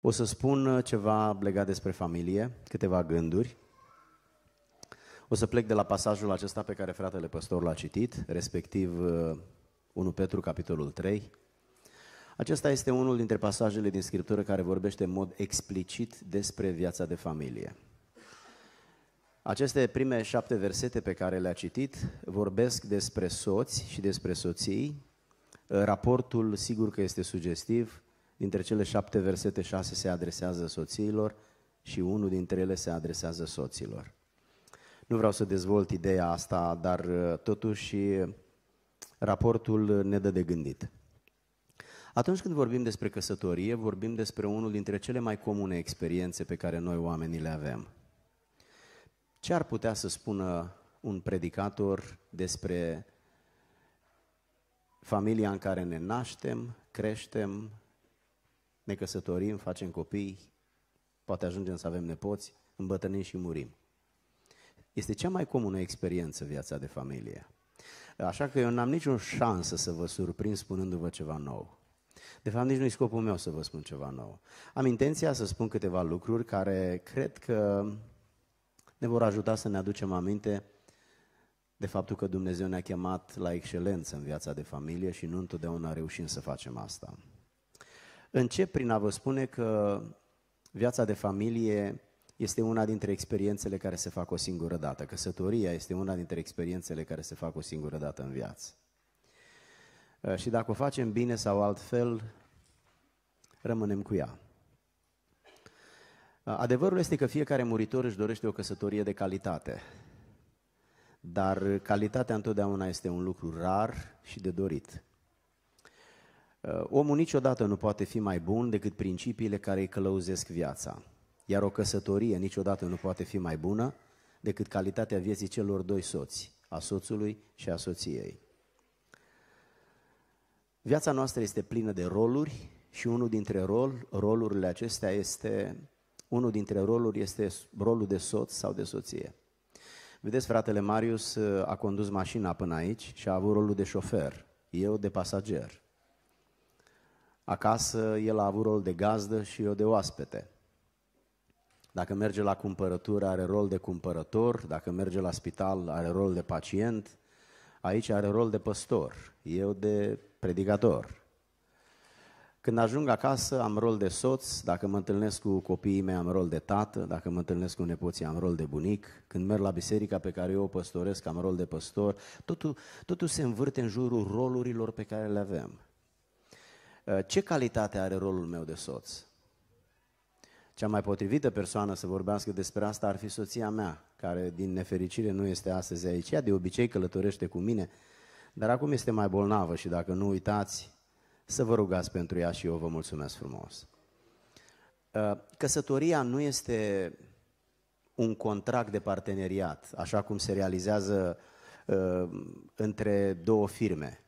O să spun uh, ceva legat despre familie, câteva gânduri. O să plec de la pasajul acesta pe care fratele păstor l-a citit, respectiv 1 uh, Petru, capitolul 3. Acesta este unul dintre pasajele din Scriptură care vorbește în mod explicit despre viața de familie. Aceste prime șapte versete pe care le-a citit vorbesc despre soți și despre soții. Raportul, sigur că este sugestiv, Dintre cele șapte versete, șase se adresează soțiilor și unul dintre ele se adresează soților. Nu vreau să dezvolt ideea asta, dar uh, totuși raportul ne dă de gândit. Atunci când vorbim despre căsătorie, vorbim despre unul dintre cele mai comune experiențe pe care noi oamenii le avem. Ce ar putea să spună un predicator despre familia în care ne naștem, creștem, ne căsătorim, facem copii, poate ajungem să avem nepoți, îmbătrânim și murim. Este cea mai comună experiență viața de familie. Așa că eu n-am niciun șansă să vă surprind spunându-vă ceva nou. De fapt, nici nu-i scopul meu să vă spun ceva nou. Am intenția să spun câteva lucruri care cred că ne vor ajuta să ne aducem aminte de faptul că Dumnezeu ne-a chemat la excelență în viața de familie și nu întotdeauna reușim să facem asta. Încep prin a vă spune că viața de familie este una dintre experiențele care se fac o singură dată. Căsătoria este una dintre experiențele care se fac o singură dată în viață. Uh, și dacă o facem bine sau altfel, rămânem cu ea. Uh, adevărul este că fiecare muritor își dorește o căsătorie de calitate. Dar calitatea întotdeauna este un lucru rar și de dorit. Uh, omul niciodată nu poate fi mai bun decât principiile care îi călăuzesc viața. Iar o căsătorie niciodată nu poate fi mai bună decât calitatea vieții celor doi soți, a soțului și a soției. Viața noastră este plină de roluri și unul dintre rol, rolurile acestea este unul dintre roluri este rolul de soț sau de soție. Vedeți, fratele Marius uh, a condus mașina până aici și a avut rolul de șofer, eu de pasager. Acasă el a avut rol de gazdă și eu de oaspete. Dacă merge la cumpărătură, are rol de cumpărător, dacă merge la spital, are rol de pacient, aici are rol de păstor, eu de predicator. Când ajung acasă, am rol de soț, dacă mă întâlnesc cu copiii mei, am rol de tată, dacă mă întâlnesc cu nepoții, am rol de bunic, când merg la biserica pe care eu o păstoresc, am rol de păstor, totul, totul se învârte în jurul rolurilor pe care le avem. Uh, ce calitate are rolul meu de soț? Cea mai potrivită persoană să vorbească despre asta ar fi soția mea, care din nefericire nu este astăzi aici. Ea de obicei călătorește cu mine, dar acum este mai bolnavă și dacă nu uitați, să vă rugați pentru ea și eu vă mulțumesc frumos. Uh, căsătoria nu este un contract de parteneriat, așa cum se realizează uh, între două firme.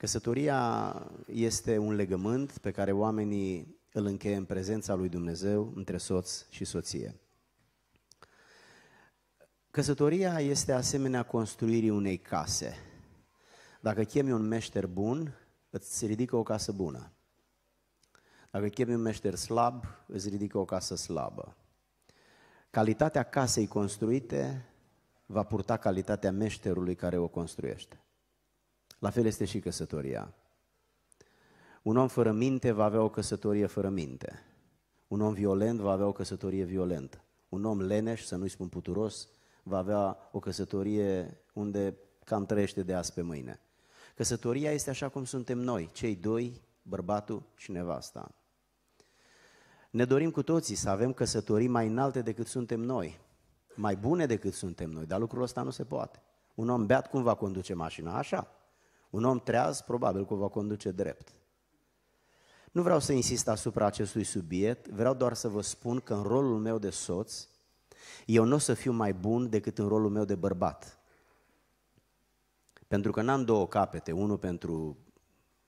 Căsătoria este un legământ pe care oamenii îl încheie în prezența lui Dumnezeu între soț și soție. Căsătoria este asemenea construirii unei case. Dacă chemi un meșter bun, îți ridică o casă bună. Dacă chemi un meșter slab, îți ridică o casă slabă. Calitatea casei construite va purta calitatea meșterului care o construiește. La fel este și căsătoria. Un om fără minte va avea o căsătorie fără minte. Un om violent va avea o căsătorie violentă. Un om leneș, să nu-i spun puturos, va avea o căsătorie unde cam trăiește de azi pe mâine. Căsătoria este așa cum suntem noi, cei doi, bărbatul și nevasta. Ne dorim cu toții să avem căsătorii mai înalte decât suntem noi, mai bune decât suntem noi, dar lucrul ăsta nu se poate. Un om beat cum va conduce mașina? Așa. Un om treaz, probabil că o va conduce drept. Nu vreau să insist asupra acestui subiect, vreau doar să vă spun că în rolul meu de soț, eu nu o să fiu mai bun decât în rolul meu de bărbat. Pentru că n-am două capete, unul pentru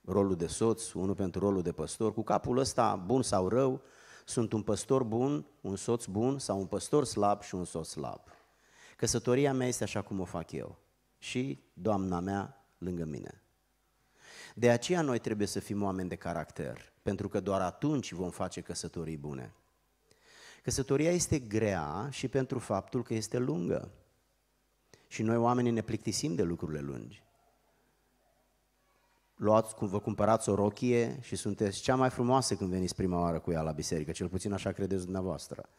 rolul de soț, unul pentru rolul de păstor. Cu capul ăsta, bun sau rău, sunt un păstor bun, un soț bun sau un păstor slab și un soț slab. Căsătoria mea este așa cum o fac eu. Și doamna mea lângă mine. De aceea noi trebuie să fim oameni de caracter, pentru că doar atunci vom face căsătorii bune. Căsătoria este grea și pentru faptul că este lungă. Și noi oamenii ne plictisim de lucrurile lungi. Luați, vă cumpărați o rochie și sunteți cea mai frumoasă când veniți prima oară cu ea la biserică, cel puțin așa credeți dumneavoastră.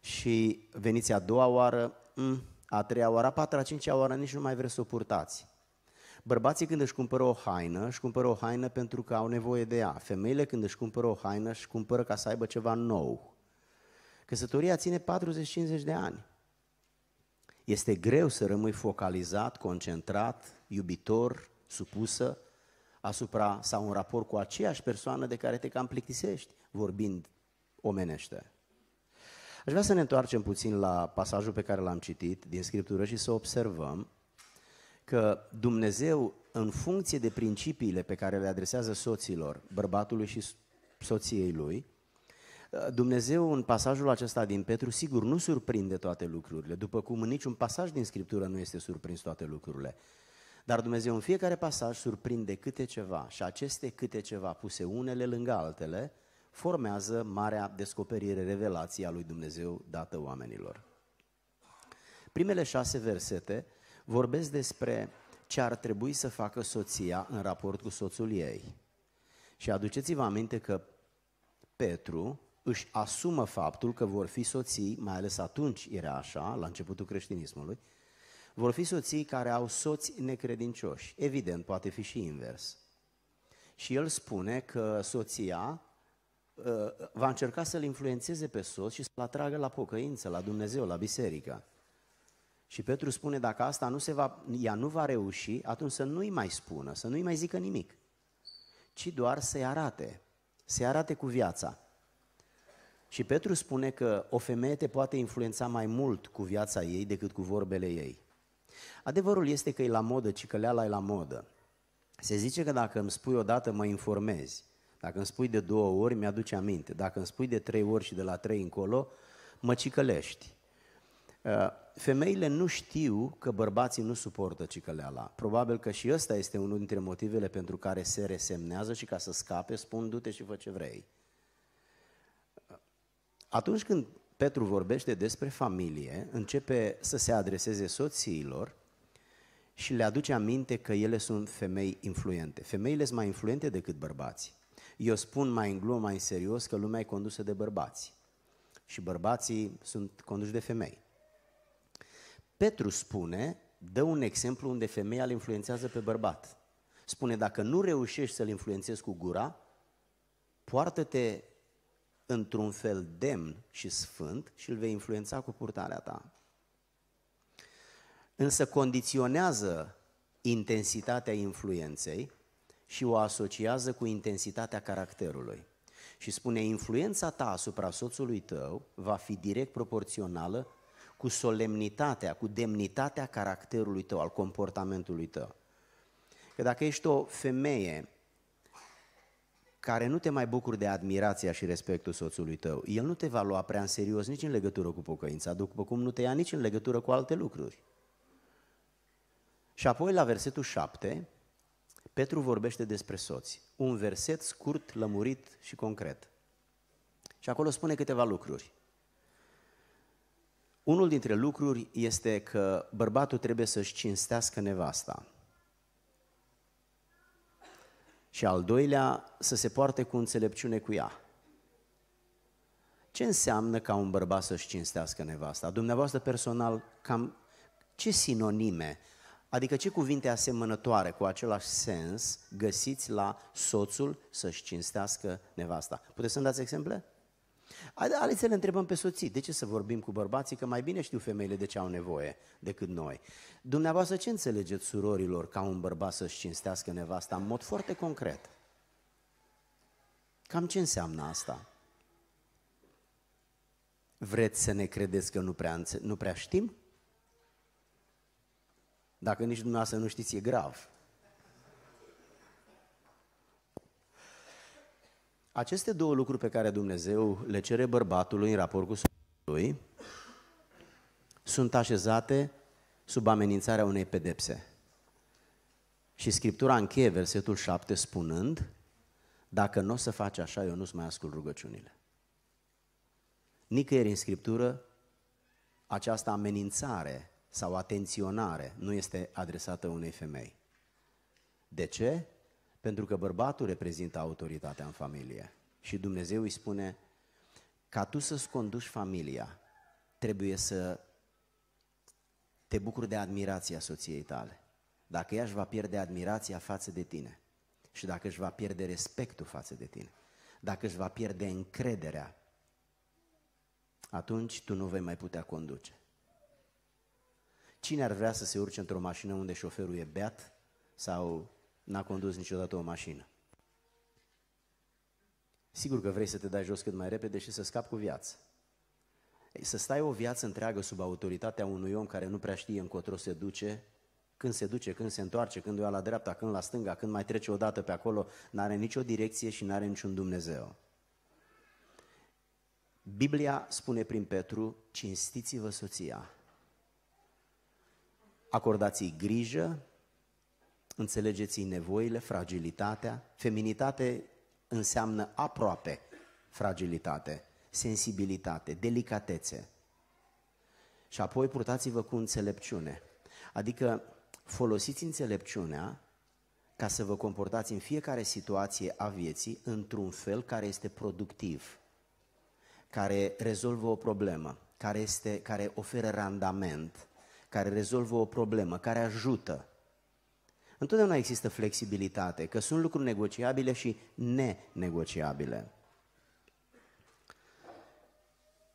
Și veniți a doua oară, mm, a treia oară, a patra, a cincea oară, nici nu mai vreți să o purtați. Bărbații când își cumpără o haină, își cumpără o haină pentru că au nevoie de ea. Femeile când își cumpără o haină, își cumpără ca să aibă ceva nou. Căsătoria ține 40-50 de ani. Este greu să rămâi focalizat, concentrat, iubitor, supusă asupra sau un raport cu aceeași persoană de care te cam plictisești, vorbind omenește. Aș vrea să ne întoarcem puțin la pasajul pe care l-am citit din Scriptură și să observăm că Dumnezeu, în funcție de principiile pe care le adresează soților, bărbatului și soției lui, ă, Dumnezeu în pasajul acesta din Petru, sigur, nu surprinde toate lucrurile, după cum în niciun pasaj din Scriptură nu este surprins toate lucrurile. Dar Dumnezeu în fiecare pasaj surprinde câte ceva și aceste câte ceva puse unele lângă altele formează marea descoperire, revelația lui Dumnezeu dată oamenilor. Primele șase versete vorbesc despre ce ar trebui să facă soția în raport cu soțul ei. Și aduceți-vă aminte că Petru își asumă faptul că vor fi soții, mai ales atunci era așa, la începutul creștinismului, vor fi soții care au soți necredincioși. Evident, poate fi și invers. Și el spune că soția uh, va încerca să-l influențeze pe soț și să-l atragă la pocăință, la Dumnezeu, la biserică. Și Petru spune, dacă asta nu se va, ea nu va reuși, atunci să nu-i mai spună, să nu-i mai zică nimic, ci doar să-i arate, să-i arate cu viața. Și Petru spune că o femeie te poate influența mai mult cu viața ei decât cu vorbele ei. Adevărul este că e la modă, leala e la modă. Se zice că dacă îmi spui odată, mă informezi. Dacă îmi spui de două ori, mi-aduce aminte. Dacă îmi spui de trei ori și de la trei încolo, mă cicălești. Uh, femeile nu știu că bărbații nu suportă cicăleala. Probabil că și ăsta este unul dintre motivele pentru care se resemnează și ca să scape spun du-te și fă ce vrei. Uh, atunci când Petru vorbește despre familie, începe să se adreseze soțiilor și le aduce aminte că ele sunt femei influente. Femeile sunt mai influente decât bărbații. Eu spun mai în glumă, mai în serios, că lumea e condusă de bărbați. Și bărbații sunt conduși de femei. Petru spune, dă un exemplu unde femeia îl influențează pe bărbat. Spune, dacă nu reușești să-l influențezi cu gura, poartă-te într-un fel demn și sfânt și îl vei influența cu purtarea ta. Însă condiționează intensitatea influenței și o asociază cu intensitatea caracterului. Și spune, influența ta asupra soțului tău va fi direct proporțională cu solemnitatea, cu demnitatea caracterului tău, al comportamentului tău. Că dacă ești o femeie care nu te mai bucuri de admirația și respectul soțului tău, el nu te va lua prea în serios nici în legătură cu pocăința, după cum nu te ia nici în legătură cu alte lucruri. Și apoi la versetul 7, Petru vorbește despre soți. Un verset scurt, lămurit și concret. Și acolo spune câteva lucruri. Unul dintre lucruri este că bărbatul trebuie să-și cinstească nevasta. Și al doilea, să se poarte cu înțelepciune cu ea. Ce înseamnă ca un bărbat să-și cinstească nevasta? Dumneavoastră personal, cam ce sinonime, adică ce cuvinte asemănătoare cu același sens găsiți la soțul să-și cinstească nevasta? Puteți să-mi dați exemple? Haideți să le întrebăm pe soții, de ce să vorbim cu bărbații, că mai bine știu femeile de ce au nevoie decât noi. Dumneavoastră ce înțelegeți surorilor ca un bărbat să-și cinstească nevasta în mod foarte concret? Cam ce înseamnă asta? Vreți să ne credeți că nu prea, nu prea știm? Dacă nici dumneavoastră nu știți, e grav. Aceste două lucruri pe care Dumnezeu le cere bărbatului în raport cu lui sunt așezate sub amenințarea unei pedepse. Și Scriptura încheie versetul 7 spunând, dacă nu o să faci așa, eu nu-ți mai ascult rugăciunile. Nicăieri în Scriptură această amenințare sau atenționare nu este adresată unei femei. De ce? Pentru că bărbatul reprezintă autoritatea în familie. Și Dumnezeu îi spune, ca tu să-ți conduci familia, trebuie să te bucuri de admirația soției tale. Dacă ea își va pierde admirația față de tine și dacă își va pierde respectul față de tine, dacă își va pierde încrederea, atunci tu nu vei mai putea conduce. Cine ar vrea să se urce într-o mașină unde șoferul e beat sau n-a condus niciodată o mașină. Sigur că vrei să te dai jos cât mai repede și să scapi cu viață. Să stai o viață întreagă sub autoritatea unui om care nu prea știe încotro se duce, când se duce, când se întoarce, când o ia la dreapta, când la stânga, când mai trece o dată pe acolo, n-are nicio direcție și n-are niciun Dumnezeu. Biblia spune prin Petru, cinstiți-vă soția. Acordați-i grijă, înțelegeți nevoile, fragilitatea. Feminitate înseamnă aproape fragilitate, sensibilitate, delicatețe. Și apoi purtați-vă cu înțelepciune. Adică folosiți înțelepciunea ca să vă comportați în fiecare situație a vieții într-un fel care este productiv, care rezolvă o problemă, care, este, care oferă randament, care rezolvă o problemă, care ajută, Întotdeauna există flexibilitate, că sunt lucruri negociabile și nenegociabile.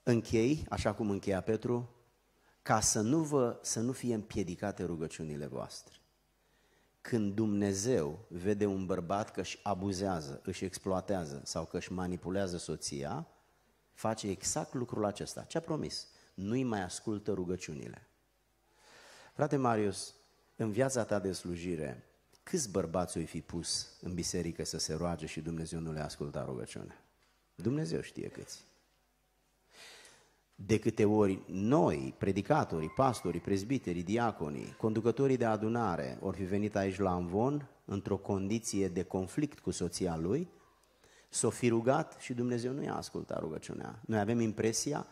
Închei, așa cum încheia Petru, ca să nu, vă, să nu fie împiedicate rugăciunile voastre. Când Dumnezeu vede un bărbat că își abuzează, își exploatează sau că își manipulează soția, face exact lucrul acesta. Ce a promis? Nu-i mai ascultă rugăciunile. Frate Marius, în viața ta de slujire, câți bărbați o fi pus în biserică să se roage și Dumnezeu nu le asculta rugăciunea? Dumnezeu știe câți. De câte ori noi, predicatorii, pastorii, prezbiterii, diaconii, conducătorii de adunare, ori fi venit aici la Amvon, într-o condiție de conflict cu soția lui, s-o fi rugat și Dumnezeu nu i-a ascultat rugăciunea. Noi avem impresia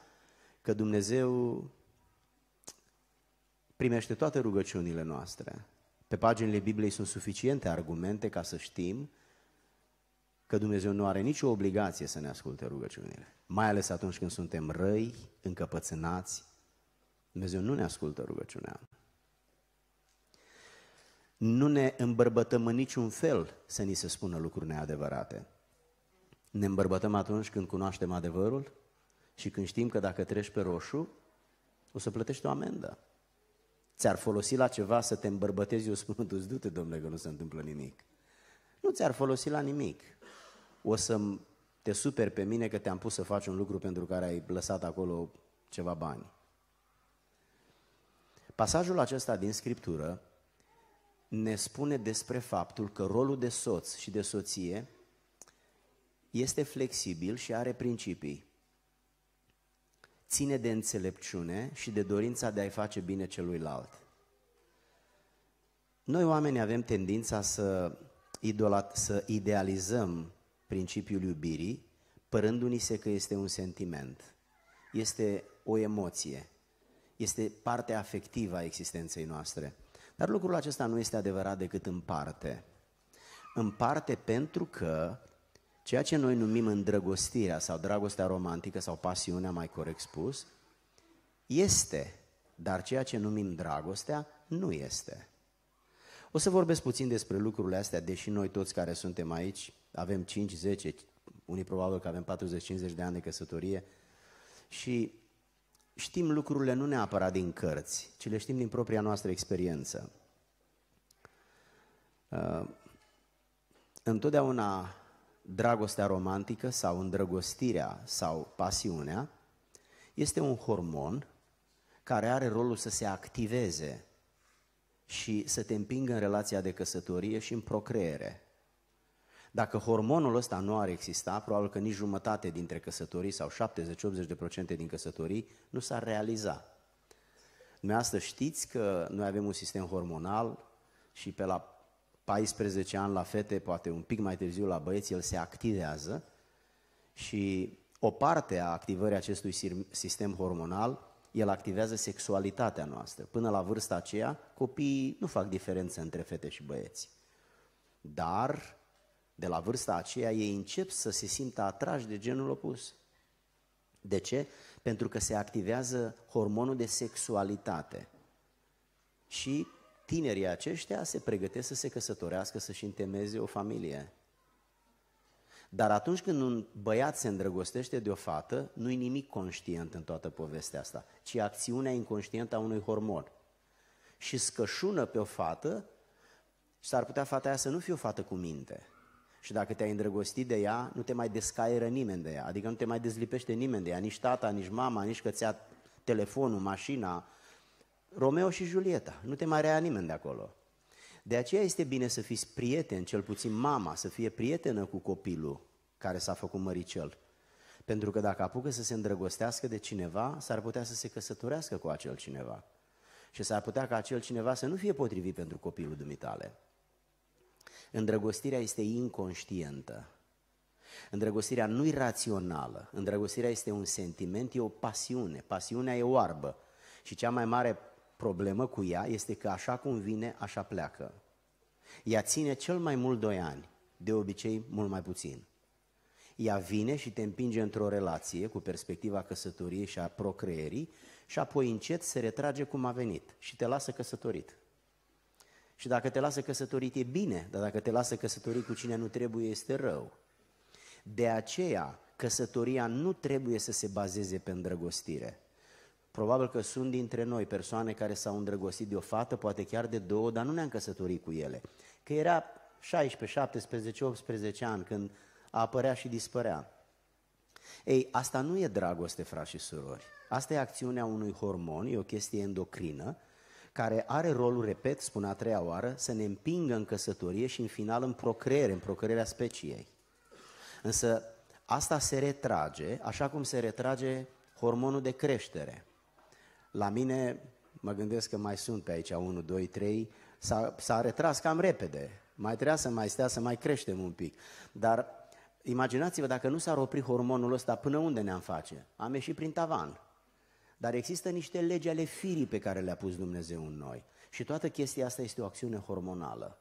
că Dumnezeu primește toate rugăciunile noastre. Pe paginile Bibliei sunt suficiente argumente ca să știm că Dumnezeu nu are nicio obligație să ne asculte rugăciunile. Mai ales atunci când suntem răi, încăpățânați, Dumnezeu nu ne ascultă rugăciunea. Nu ne îmbărbătăm în niciun fel să ni se spună lucruri neadevărate. Ne îmbărbătăm atunci când cunoaștem adevărul și când știm că dacă treci pe roșu, o să plătești o amendă ți-ar folosi la ceva să te îmbărbătezi, eu spun, du-te, domnule, că nu se întâmplă nimic. Nu ți-ar folosi la nimic. O să te super pe mine că te-am pus să faci un lucru pentru care ai lăsat acolo ceva bani. Pasajul acesta din Scriptură ne spune despre faptul că rolul de soț și de soție este flexibil și are principii ține de înțelepciune și de dorința de a-i face bine celuilalt. Noi oamenii avem tendința să, idolat, să idealizăm principiul iubirii, părându-ni-se că este un sentiment, este o emoție, este parte afectivă a existenței noastre. Dar lucrul acesta nu este adevărat decât în parte. În parte pentru că Ceea ce noi numim îndrăgostirea sau dragostea romantică sau pasiunea, mai corect spus, este, dar ceea ce numim dragostea nu este. O să vorbesc puțin despre lucrurile astea, deși noi toți care suntem aici avem 5, 10, unii probabil că avem 40-50 de ani de căsătorie și știm lucrurile nu neapărat din cărți, ci le știm din propria noastră experiență. Uh, întotdeauna dragostea romantică sau îndrăgostirea sau pasiunea, este un hormon care are rolul să se activeze și să te împingă în relația de căsătorie și în procreere. Dacă hormonul ăsta nu ar exista, probabil că nici jumătate dintre căsătorii sau 70-80% din căsătorii nu s-ar realiza. astăzi știți că noi avem un sistem hormonal și pe la 14 ani la fete, poate un pic mai târziu la băieți, el se activează și o parte a activării acestui sistem hormonal, el activează sexualitatea noastră. Până la vârsta aceea, copiii nu fac diferență între fete și băieți. Dar, de la vârsta aceea, ei încep să se simtă atrași de genul opus. De ce? Pentru că se activează hormonul de sexualitate. Și tinerii aceștia se pregătesc să se căsătorească, să-și întemeze o familie. Dar atunci când un băiat se îndrăgostește de o fată, nu-i nimic conștient în toată povestea asta, ci acțiunea inconștientă a unui hormon. Și scășună pe o fată, s-ar putea fata aia să nu fie o fată cu minte. Și dacă te-ai îndrăgostit de ea, nu te mai descaieră nimeni de ea, adică nu te mai dezlipește nimeni de ea, nici tata, nici mama, nici că ți telefonul, mașina, Romeo și Julieta, nu te mai rea nimeni de acolo. De aceea este bine să fiți prieten, cel puțin mama, să fie prietenă cu copilul care s-a făcut măricel. Pentru că dacă apucă să se îndrăgostească de cineva, s-ar putea să se căsătorească cu acel cineva. Și s-ar putea ca acel cineva să nu fie potrivit pentru copilul dumitale. Îndrăgostirea este inconștientă. Îndrăgostirea nu e rațională. Îndrăgostirea este un sentiment, e o pasiune. Pasiunea e oarbă. Și cea mai mare problemă cu ea este că așa cum vine, așa pleacă. Ea ține cel mai mult doi ani, de obicei mult mai puțin. Ea vine și te împinge într-o relație cu perspectiva căsătoriei și a procreierii și apoi încet se retrage cum a venit și te lasă căsătorit. Și dacă te lasă căsătorit e bine, dar dacă te lasă căsătorit cu cine nu trebuie este rău. De aceea, căsătoria nu trebuie să se bazeze pe îndrăgostire. Probabil că sunt dintre noi persoane care s-au îndrăgostit de o fată, poate chiar de două, dar nu ne-am căsătorit cu ele. Că era 16, 17, 18 ani când apărea și dispărea. Ei, asta nu e dragoste, frați și surori. Asta e acțiunea unui hormon, e o chestie endocrină, care are rolul, repet, spun a treia oară, să ne împingă în căsătorie și în final în procreere, în procreerea speciei. Însă asta se retrage, așa cum se retrage hormonul de creștere. La mine, mă gândesc că mai sunt pe aici 1, 2, 3, s-a, s-a retras cam repede. Mai trebuia să mai stea, să mai creștem un pic. Dar imaginați-vă dacă nu s-ar opri hormonul ăsta, până unde ne-am face? Am ieșit prin tavan. Dar există niște legi ale firii pe care le-a pus Dumnezeu în noi. Și toată chestia asta este o acțiune hormonală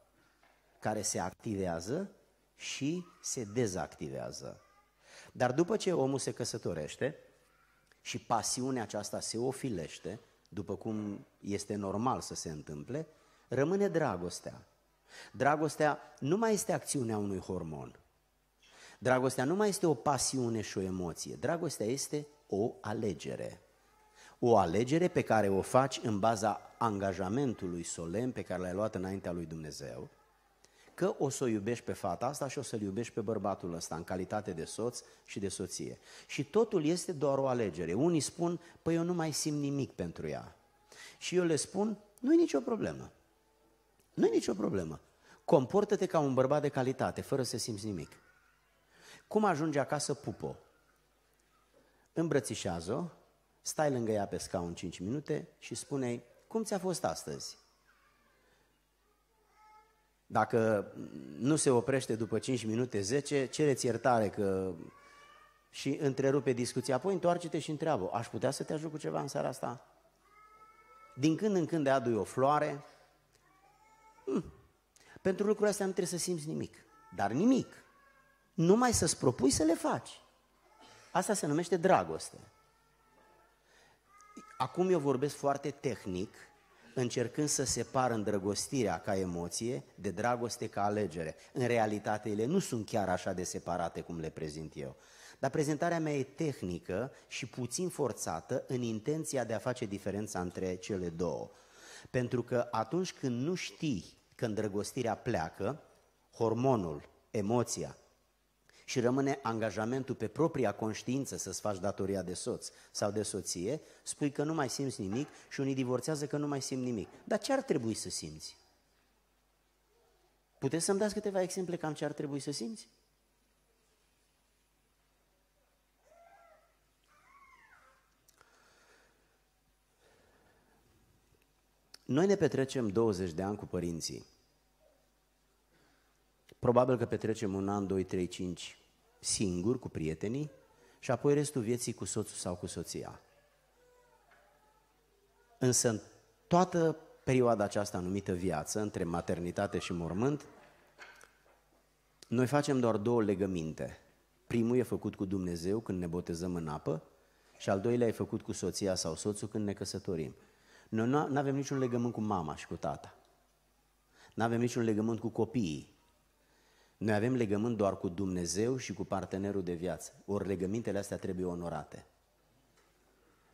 care se activează și se dezactivează. Dar după ce omul se căsătorește, și pasiunea aceasta se ofilește, după cum este normal să se întâmple, rămâne dragostea. Dragostea nu mai este acțiunea unui hormon. Dragostea nu mai este o pasiune și o emoție. Dragostea este o alegere. O alegere pe care o faci în baza angajamentului solemn pe care l-ai luat înaintea lui Dumnezeu, că o să o iubești pe fata asta și o să-l iubești pe bărbatul ăsta în calitate de soț și de soție. Și totul este doar o alegere. Unii spun, păi eu nu mai simt nimic pentru ea. Și eu le spun, nu e nicio problemă. Nu e nicio problemă. Comportă-te ca un bărbat de calitate, fără să simți nimic. Cum ajunge acasă, pupo. Îmbrățișează-o, stai lângă ea pe scaun 5 minute și spune cum ți-a fost astăzi? Dacă nu se oprește după 5 minute, 10, cereți iertare că și întrerupe discuția. Apoi întoarce-te și întreabă, aș putea să te ajut cu ceva în seara asta? Din când în când adui o floare. Hmm. Pentru lucrurile astea nu trebuie să simți nimic. Dar nimic. Numai să-ți propui să le faci. Asta se numește dragoste. Acum eu vorbesc foarte tehnic, încercând să separă îndrăgostirea ca emoție de dragoste ca alegere. În realitate, ele nu sunt chiar așa de separate cum le prezint eu. Dar prezentarea mea e tehnică și puțin forțată în intenția de a face diferența între cele două. Pentru că atunci când nu știi că îndrăgostirea pleacă, hormonul, emoția, și rămâne angajamentul pe propria conștiință să-ți faci datoria de soț sau de soție, spui că nu mai simți nimic și unii divorțează că nu mai simt nimic. Dar ce ar trebui să simți? Puteți să-mi dați câteva exemple cam ce ar trebui să simți? Noi ne petrecem 20 de ani cu părinții Probabil că petrecem un an, 2, 3, 5 singuri cu prietenii și apoi restul vieții cu soțul sau cu soția. Însă în toată perioada aceasta numită viață, între maternitate și mormânt, noi facem doar două legăminte. Primul e făcut cu Dumnezeu când ne botezăm în apă și al doilea e făcut cu soția sau soțul când ne căsătorim. Noi nu avem niciun legământ cu mama și cu tata. Nu avem niciun legământ cu copiii. Noi avem legământ doar cu Dumnezeu și cu partenerul de viață. Ori legămintele astea trebuie onorate.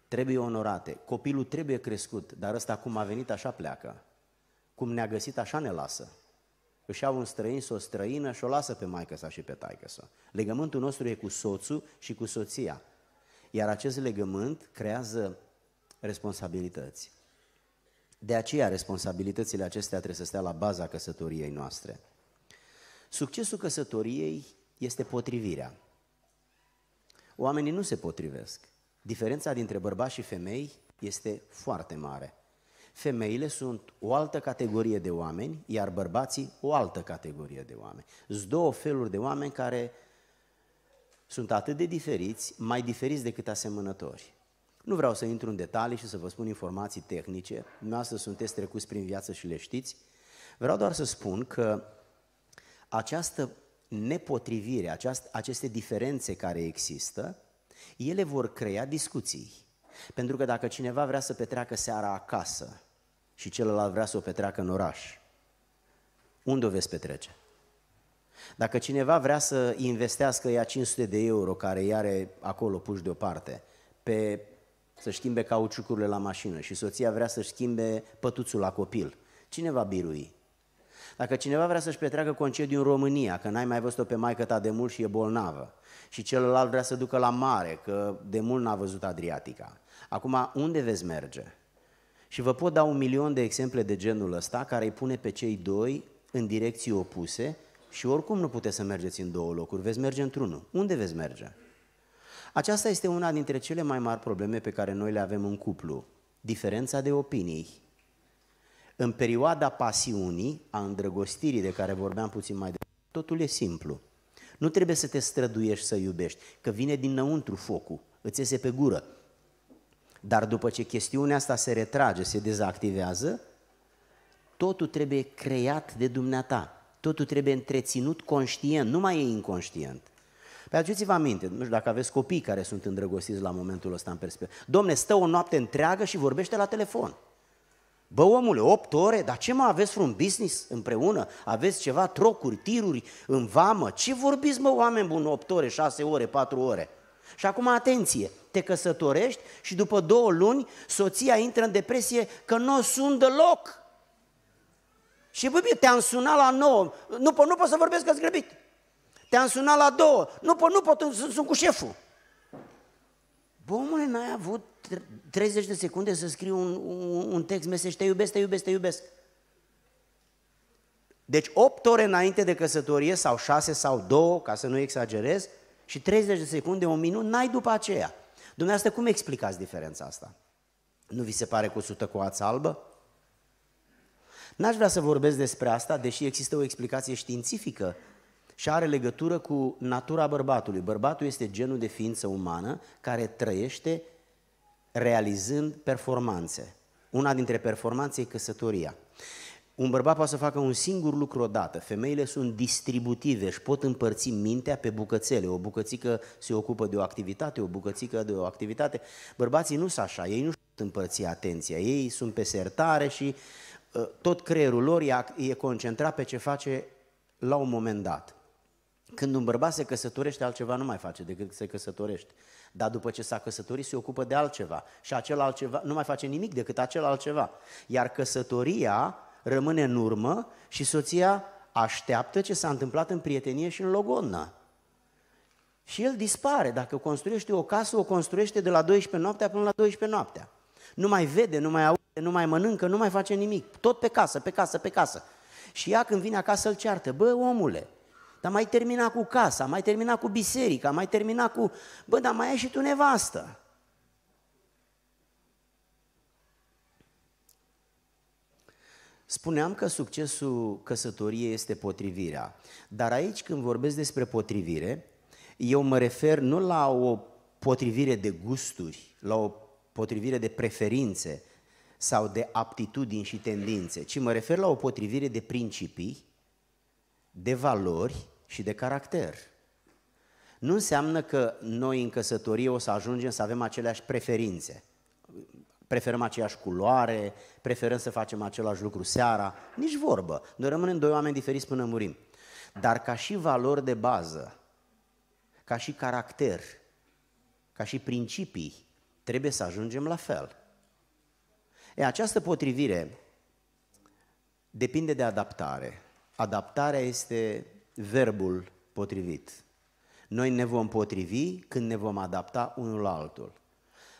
Trebuie onorate. Copilul trebuie crescut, dar ăsta cum a venit așa pleacă. Cum ne-a găsit așa ne lasă. Își iau un străin sau o străină și o lasă pe maică sa și pe taică sa. Legământul nostru e cu soțul și cu soția. Iar acest legământ creează responsabilități. De aceea responsabilitățile acestea trebuie să stea la baza căsătoriei noastre. Succesul căsătoriei este potrivirea. Oamenii nu se potrivesc. Diferența dintre bărbați și femei este foarte mare. Femeile sunt o altă categorie de oameni, iar bărbații o altă categorie de oameni. Sunt două feluri de oameni care sunt atât de diferiți, mai diferiți decât asemănători. Nu vreau să intru în detalii și să vă spun informații tehnice, noastră sunteți trecuți prin viață și le știți, vreau doar să spun că această nepotrivire, aceast, aceste diferențe care există, ele vor crea discuții. Pentru că dacă cineva vrea să petreacă seara acasă și celălalt vrea să o petreacă în oraș, unde o veți petrece? Dacă cineva vrea să investească ea 500 de euro care i are acolo puși deoparte, pe să schimbe cauciucurile la mașină și soția vrea să schimbe pătuțul la copil, cine va birui? Dacă cineva vrea să-și petreacă concediu în România, că n-ai mai văzut-o pe maică ta de mult și e bolnavă, și celălalt vrea să ducă la mare, că de mult n-a văzut Adriatica. Acum, unde veți merge? Și vă pot da un milion de exemple de genul ăsta care îi pune pe cei doi în direcții opuse și oricum nu puteți să mergeți în două locuri, veți merge într-unul. Unde veți merge? Aceasta este una dintre cele mai mari probleme pe care noi le avem în cuplu. Diferența de opinii în perioada pasiunii, a îndrăgostirii de care vorbeam puțin mai devreme, totul e simplu. Nu trebuie să te străduiești să iubești, că vine dinăuntru focul, îți iese pe gură. Dar după ce chestiunea asta se retrage, se dezactivează, totul trebuie creat de dumneata. Totul trebuie întreținut conștient, nu mai e inconștient. Păi aduceți-vă aminte, nu știu dacă aveți copii care sunt îndrăgostiți la momentul ăsta în perspectivă. Domne, stă o noapte întreagă și vorbește la telefon. Bă, omule, 8 ore? Dar ce mă, aveți vreun business împreună? Aveți ceva, trocuri, tiruri în vamă? Ce vorbiți, mă, oameni buni, 8 ore, 6 ore, 4 ore? Și acum, atenție, te căsătorești și după două luni soția intră în depresie că nu sunt deloc. Și bă, te-am sunat la 9, nu, pot, nu pot să vorbesc că ați grăbit. Te-am sunat la 2, nu pot, nu pot, sunt, sunt cu șeful. Bă, omule, n-ai avut 30 de secunde să scriu un, un, un text, mesaj, te iubesc, te iubesc, te iubesc. Deci 8 ore înainte de căsătorie sau 6 sau 2, ca să nu exagerez, și 30 de secunde, un minut, n-ai după aceea. Dumneavoastră, cum explicați diferența asta? Nu vi se pare cu sută cu ață albă? N-aș vrea să vorbesc despre asta, deși există o explicație științifică și are legătură cu natura bărbatului. Bărbatul este genul de ființă umană care trăiește realizând performanțe. Una dintre performanțe e căsătoria. Un bărbat poate să facă un singur lucru odată. Femeile sunt distributive și pot împărți mintea pe bucățele. O bucățică se ocupă de o activitate, o bucățică de o activitate. Bărbații nu sunt așa, ei nu pot împărți atenția. Ei sunt pe sertare și ă, tot creierul lor e concentrat pe ce face la un moment dat. Când un bărbat se căsătorește, altceva nu mai face decât se căsătorește. Dar după ce s-a căsătorit, se ocupă de altceva. Și acel altceva nu mai face nimic decât acel altceva. Iar căsătoria rămâne în urmă și soția așteaptă ce s-a întâmplat în prietenie și în logodnă. Și el dispare. Dacă construiește o casă, o construiește de la 12 noaptea până la 12 noaptea. Nu mai vede, nu mai aude, nu mai mănâncă, nu mai face nimic. Tot pe casă, pe casă, pe casă. Și ea când vine acasă îl ceartă. Bă, omule, dar mai termina cu casa, mai termina cu biserica, mai termina cu... Bă, dar mai ai și tu nevastă. Spuneam că succesul căsătoriei este potrivirea, dar aici când vorbesc despre potrivire, eu mă refer nu la o potrivire de gusturi, la o potrivire de preferințe sau de aptitudini și tendințe, ci mă refer la o potrivire de principii, de valori și de caracter. Nu înseamnă că noi în căsătorie o să ajungem să avem aceleași preferințe. Preferăm aceeași culoare, preferăm să facem același lucru seara, nici vorbă. Noi rămânem doi oameni diferiți până murim. Dar ca și valori de bază, ca și caracter, ca și principii, trebuie să ajungem la fel. E, această potrivire depinde de adaptare. Adaptarea este verbul potrivit. Noi ne vom potrivi când ne vom adapta unul la altul.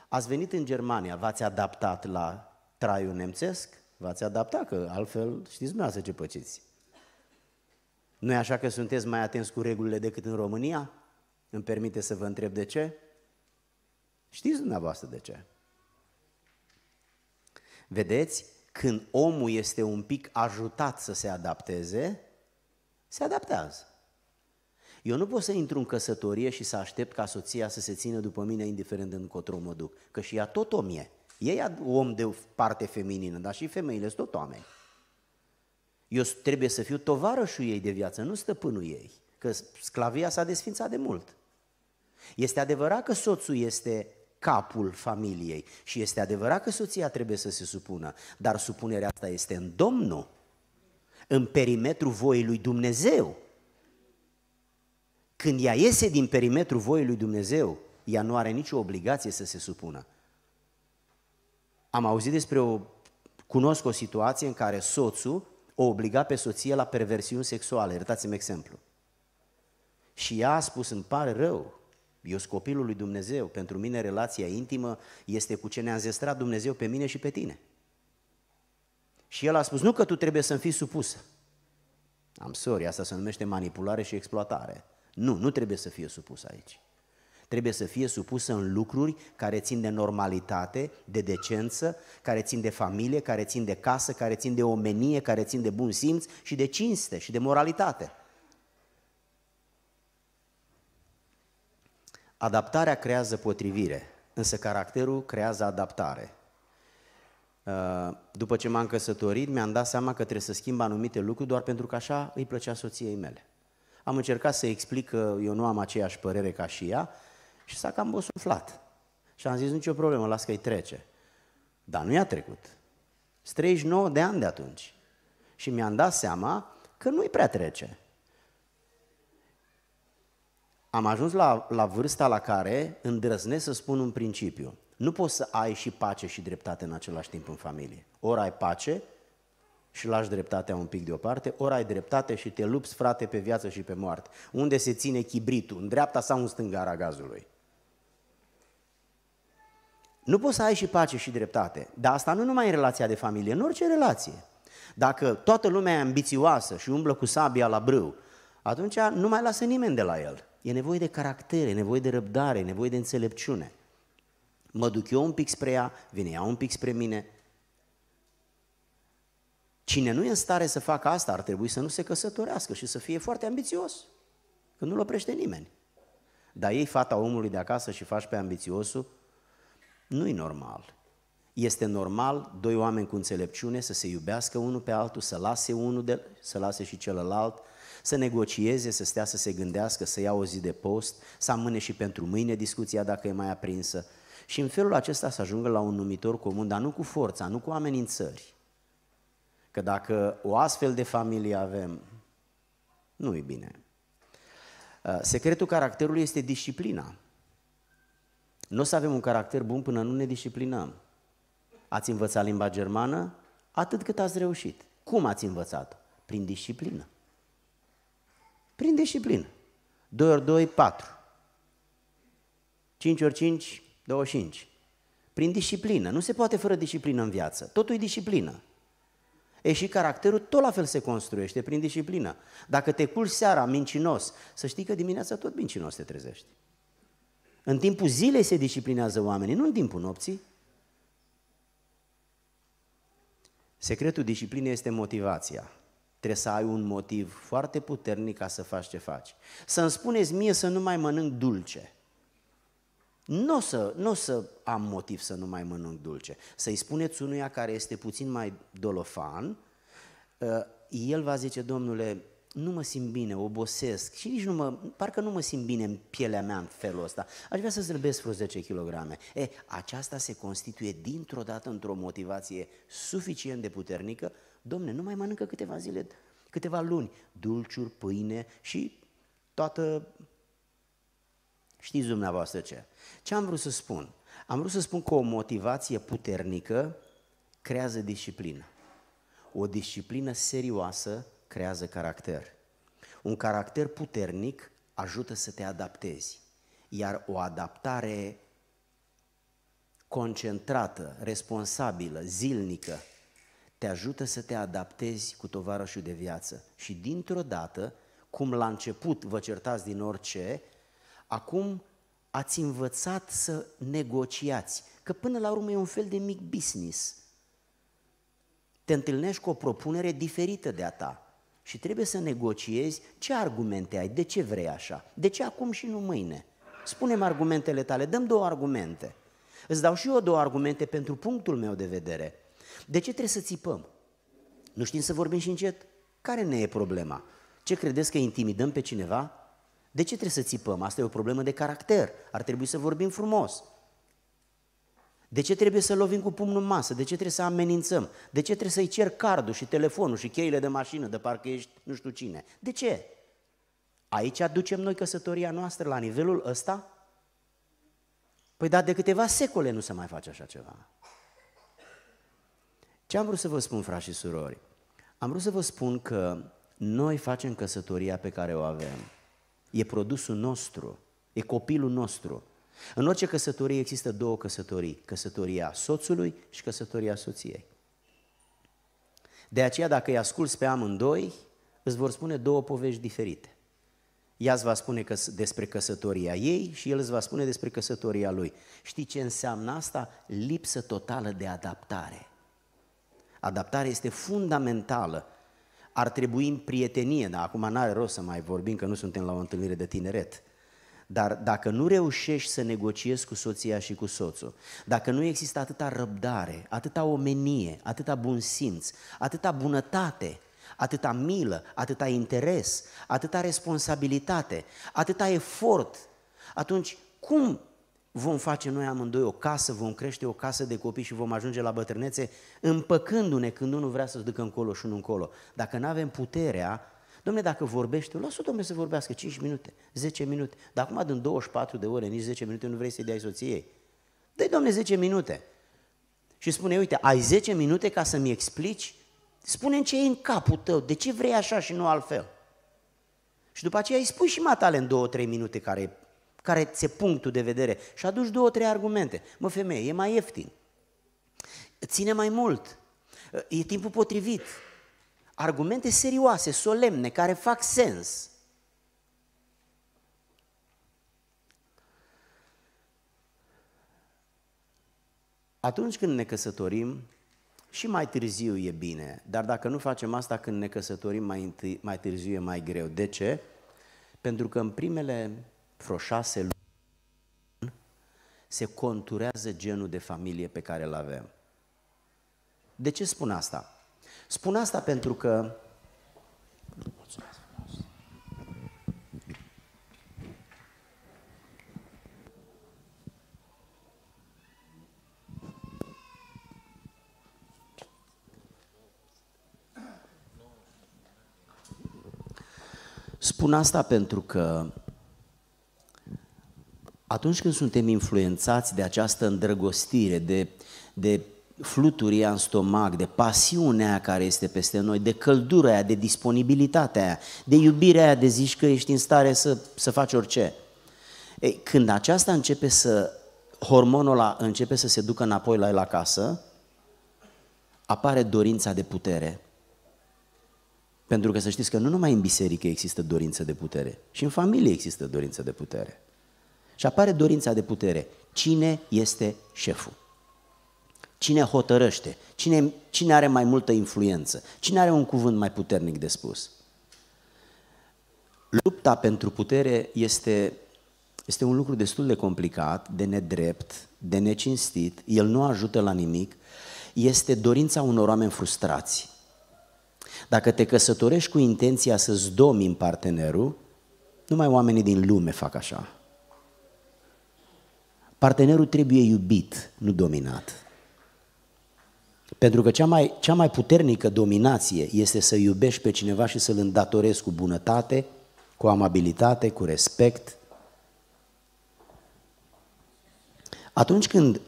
Ați venit în Germania, v-ați adaptat la traiul nemțesc? V-ați adaptat, că altfel știți dumneavoastră ce păciți. Nu e așa că sunteți mai atenți cu regulile decât în România? Îmi permite să vă întreb de ce? Știți dumneavoastră de ce? Vedeți, când omul este un pic ajutat să se adapteze, se adaptează. Eu nu pot să intru în căsătorie și să aștept ca soția să se țină după mine indiferent încotro mă duc, că și ea tot om e. E om de parte feminină, dar și femeile sunt tot oameni. Eu trebuie să fiu tovarășul ei de viață, nu stăpânul ei, că sclavia s-a desfințat de mult. Este adevărat că soțul este capul familiei și este adevărat că soția trebuie să se supună, dar supunerea asta este în Domnul în perimetru voii lui Dumnezeu. Când ea iese din perimetru voii lui Dumnezeu, ea nu are nicio obligație să se supună. Am auzit despre o, cunosc o situație în care soțul o obliga pe soție la perversiuni sexuale, iertați-mi exemplu. Și ea a spus, îmi pare rău, eu sunt copilul lui Dumnezeu, pentru mine relația intimă este cu ce ne-a înzestrat Dumnezeu pe mine și pe tine. Și el a spus, nu că tu trebuie să-mi fii supusă. Am sorry, asta se numește manipulare și exploatare. Nu, nu trebuie să fie supus aici. Trebuie să fie supusă în lucruri care țin de normalitate, de decență, care țin de familie, care țin de casă, care țin de omenie, care țin de bun simț și de cinste și de moralitate. Adaptarea creează potrivire, însă caracterul creează adaptare. Uh, după ce m-am căsătorit, mi-am dat seama că trebuie să schimb anumite lucruri doar pentru că așa îi plăcea soției mele. Am încercat să explic că eu nu am aceeași părere ca și ea și s-a cam bosuflat. Și am zis, nicio problemă, las că-i trece. Dar nu i-a trecut. 39 de ani de atunci. Și mi-am dat seama că nu-i prea trece. Am ajuns la, la vârsta la care îndrăznesc să spun un principiu. Nu poți să ai și pace și dreptate în același timp în familie. Ori ai pace și lași dreptatea un pic deoparte, ori ai dreptate și te lupți, frate, pe viață și pe moarte. Unde se ține chibritul, în dreapta sau în stânga aragazului? Nu poți să ai și pace și dreptate, dar asta nu numai în relația de familie, în orice relație. Dacă toată lumea e ambițioasă și umblă cu sabia la brâu, atunci nu mai lasă nimeni de la el. E nevoie de caracter, e nevoie de răbdare, e nevoie de înțelepciune. Mă duc eu un pic spre ea, vine ea un pic spre mine. Cine nu e în stare să facă asta ar trebui să nu se căsătorească și să fie foarte ambițios, că nu-l oprește nimeni. Dar ei fata omului de acasă și faci pe ambițiosul, nu-i normal. Este normal doi oameni cu înțelepciune să se iubească unul pe altul, să lase unul de, să lase și celălalt, să negocieze, să stea să se gândească, să ia o zi de post, să amâne și pentru mâine discuția dacă e mai aprinsă, și în felul acesta să ajungă la un numitor comun, dar nu cu forța, nu cu amenințări. Că dacă o astfel de familie avem, nu e bine. Uh, secretul caracterului este disciplina. Nu o să avem un caracter bun până nu ne disciplinăm. Ați învățat limba germană? Atât cât ați reușit. Cum ați învățat Prin disciplină. Prin disciplină. 2 ori 2, 4. 5 ori 5, 25. Prin disciplină. Nu se poate fără disciplină în viață. Totul e disciplină. E și caracterul tot la fel se construiește prin disciplină. Dacă te culci seara mincinos, să știi că dimineața tot mincinos te trezești. În timpul zilei se disciplinează oamenii, nu în timpul nopții. Secretul disciplinei este motivația. Trebuie să ai un motiv foarte puternic ca să faci ce faci. Să-mi spuneți mie să nu mai mănânc dulce nu o să, n-o să am motiv să nu mai mănânc dulce. Să-i spuneți unuia care este puțin mai dolofan, uh, el va zice, domnule, nu mă simt bine, obosesc și nici nu mă, parcă nu mă simt bine în pielea mea în felul ăsta. Aș vrea să zâmbesc vreo 10 kg. E, aceasta se constituie dintr-o dată într-o motivație suficient de puternică. Domne, nu mai mănâncă câteva zile, câteva luni, dulciuri, pâine și toată Știți dumneavoastră ce? Ce am vrut să spun? Am vrut să spun că o motivație puternică creează disciplină. O disciplină serioasă creează caracter. Un caracter puternic ajută să te adaptezi, iar o adaptare concentrată, responsabilă, zilnică, te ajută să te adaptezi cu tovarășul de viață. Și dintr-o dată, cum la început vă certați din orice, acum ați învățat să negociați, că până la urmă e un fel de mic business. Te întâlnești cu o propunere diferită de a ta și trebuie să negociezi ce argumente ai, de ce vrei așa, de ce acum și nu mâine. Spunem argumentele tale, dăm două argumente. Îți dau și eu două argumente pentru punctul meu de vedere. De ce trebuie să țipăm? Nu știm să vorbim și încet? Care ne e problema? Ce credeți că intimidăm pe cineva? De ce trebuie să țipăm? Asta e o problemă de caracter. Ar trebui să vorbim frumos. De ce trebuie să lovim cu pumnul în masă? De ce trebuie să amenințăm? De ce trebuie să-i cer cardul și telefonul și cheile de mașină de parcă ești nu știu cine? De ce? Aici aducem noi căsătoria noastră la nivelul ăsta? Păi da, de câteva secole nu se mai face așa ceva. Ce am vrut să vă spun, frați și surori? Am vrut să vă spun că noi facem căsătoria pe care o avem e produsul nostru, e copilul nostru. În orice căsătorie există două căsătorii, căsătoria soțului și căsătoria soției. De aceea, dacă îi asculți pe amândoi, îți vor spune două povești diferite. Ea îți va spune că, despre căsătoria ei și el îți va spune despre căsătoria lui. Știi ce înseamnă asta? Lipsă totală de adaptare. Adaptarea este fundamentală ar trebui în prietenie, dar acum nu are rost să mai vorbim că nu suntem la o întâlnire de tineret, dar dacă nu reușești să negociezi cu soția și cu soțul, dacă nu există atâta răbdare, atâta omenie, atâta bun simț, atâta bunătate, atâta milă, atâta interes, atâta responsabilitate, atâta efort, atunci cum vom face noi amândoi o casă, vom crește o casă de copii și vom ajunge la bătrânețe împăcându-ne când unul vrea să se ducă încolo și unul încolo. Dacă nu avem puterea, domnule, dacă vorbești, lasă domnule să vorbească 5 minute, 10 minute, dar acum din 24 de ore, nici 10 minute nu vrei să-i dai soției. Dă-i, domnule, 10 minute. Și spune, uite, ai 10 minute ca să-mi explici? spune ce e în capul tău, de ce vrei așa și nu altfel? Și după aceea îi spui și matale în două, trei minute care care ți punctul de vedere și aduci două, trei argumente. Mă, femeie, e mai ieftin, ține mai mult, e timpul potrivit. Argumente serioase, solemne, care fac sens. Atunci când ne căsătorim, și mai târziu e bine, dar dacă nu facem asta când ne căsătorim, mai, întâi, mai târziu e mai greu. De ce? Pentru că în primele vreo șase luni, se conturează genul de familie pe care îl avem. De ce spun asta? Spun asta pentru că Spun asta pentru că atunci când suntem influențați de această îndrăgostire, de, de fluturia în stomac, de pasiunea care este peste noi, de căldura aia, de disponibilitatea aia, de iubirea aia, de zici că ești în stare să, să faci orice. Ei, când aceasta începe să, hormonul ăla începe să se ducă înapoi la el acasă, apare dorința de putere. Pentru că să știți că nu numai în biserică există dorință de putere, și în familie există dorință de putere. Și apare dorința de putere. Cine este șeful? Cine hotărăște? Cine, cine are mai multă influență? Cine are un cuvânt mai puternic de spus? Lupta pentru putere este, este un lucru destul de complicat, de nedrept, de necinstit, el nu ajută la nimic, este dorința unor oameni frustrați. Dacă te căsătorești cu intenția să-ți domini partenerul, numai oamenii din lume fac așa. Partenerul trebuie iubit, nu dominat. Pentru că cea mai, cea mai puternică dominație este să iubești pe cineva și să-l îndatorezi cu bunătate, cu amabilitate, cu respect. Atunci când,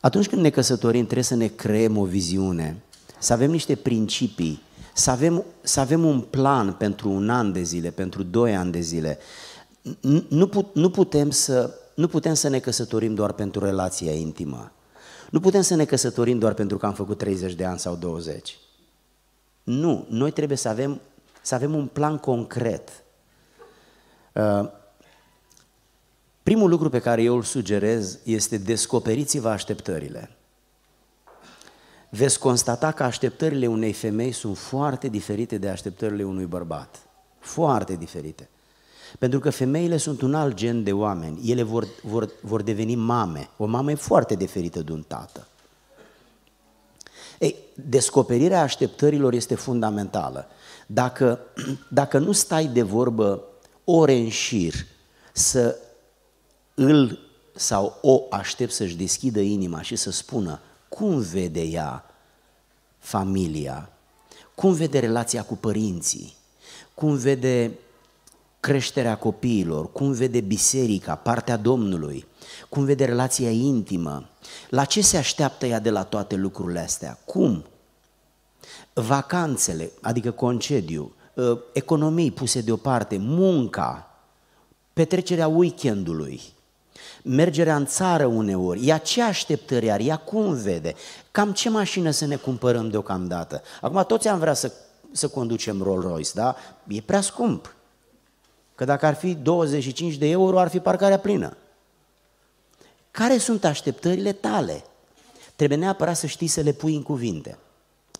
atunci când ne căsătorim, trebuie să ne creăm o viziune, să avem niște principii, să avem, să avem un plan pentru un an de zile, pentru doi ani de zile. Nu, put, nu putem să nu putem să ne căsătorim doar pentru relația intimă. Nu putem să ne căsătorim doar pentru că am făcut 30 de ani sau 20. Nu, noi trebuie să avem, să avem un plan concret. Uh, primul lucru pe care eu îl sugerez este descoperiți-vă așteptările. Veți constata că așteptările unei femei sunt foarte diferite de așteptările unui bărbat. Foarte diferite. Pentru că femeile sunt un alt gen de oameni. Ele vor, vor, vor deveni mame. O mamă e foarte diferită de un tată. Ei, descoperirea așteptărilor este fundamentală. Dacă, dacă nu stai de vorbă ore în șir să îl sau o aștept să-și deschidă inima și să spună cum vede ea familia, cum vede relația cu părinții, cum vede creșterea copiilor, cum vede biserica, partea Domnului, cum vede relația intimă, la ce se așteaptă ea de la toate lucrurile astea, cum? Vacanțele, adică concediu, ă, economii puse deoparte, munca, petrecerea weekendului, mergerea în țară uneori, ea ce așteptări are, ea cum vede, cam ce mașină să ne cumpărăm deocamdată. Acum toți am vrea să, să conducem Rolls Royce, da? E prea scump. Că dacă ar fi 25 de euro, ar fi parcarea plină. Care sunt așteptările tale? Trebuie neapărat să știi să le pui în cuvinte.